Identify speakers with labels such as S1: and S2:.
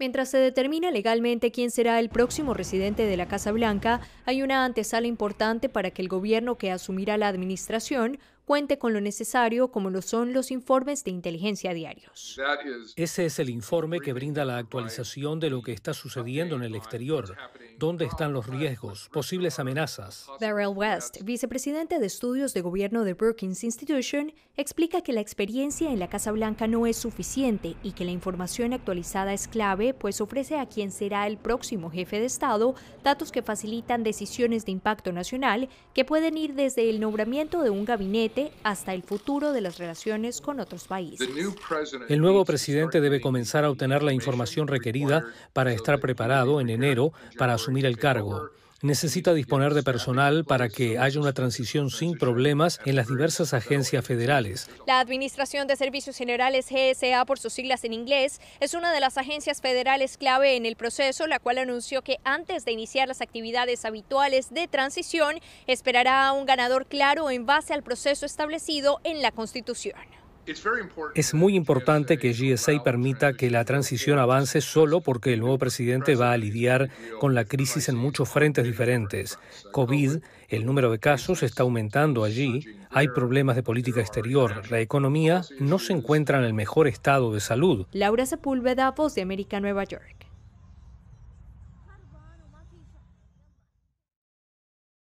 S1: Mientras se determina legalmente quién será el próximo residente de la Casa Blanca, hay una antesala importante para que el gobierno que asumirá la administración cuente con lo necesario como lo son los informes de inteligencia diarios.
S2: Ese es el informe que brinda la actualización de lo que está sucediendo en el exterior, dónde están los riesgos, posibles amenazas.
S1: Darrell West, vicepresidente de estudios de gobierno de Brookings Institution, explica que la experiencia en la Casa Blanca no es suficiente y que la información actualizada es clave, pues ofrece a quien será el próximo jefe de Estado datos que facilitan decisiones de impacto nacional que pueden ir desde el nombramiento de un gabinete hasta el futuro de las relaciones con otros países.
S2: El nuevo presidente debe comenzar a obtener la información requerida para estar preparado en enero para asumir el cargo necesita disponer de personal para que haya una transición sin problemas en las diversas agencias federales.
S1: La Administración de Servicios Generales GSA, por sus siglas en inglés, es una de las agencias federales clave en el proceso, la cual anunció que antes de iniciar las actividades habituales de transición, esperará a un ganador claro en base al proceso establecido en la Constitución.
S2: Es muy importante que GSA permita que la transición avance solo porque el nuevo presidente va a lidiar con la crisis en muchos frentes diferentes. COVID, el número de casos está aumentando allí, hay problemas de política exterior, la economía no se encuentra en el mejor estado de salud.
S1: Laura Sepúlveda, Voz de América, Nueva York.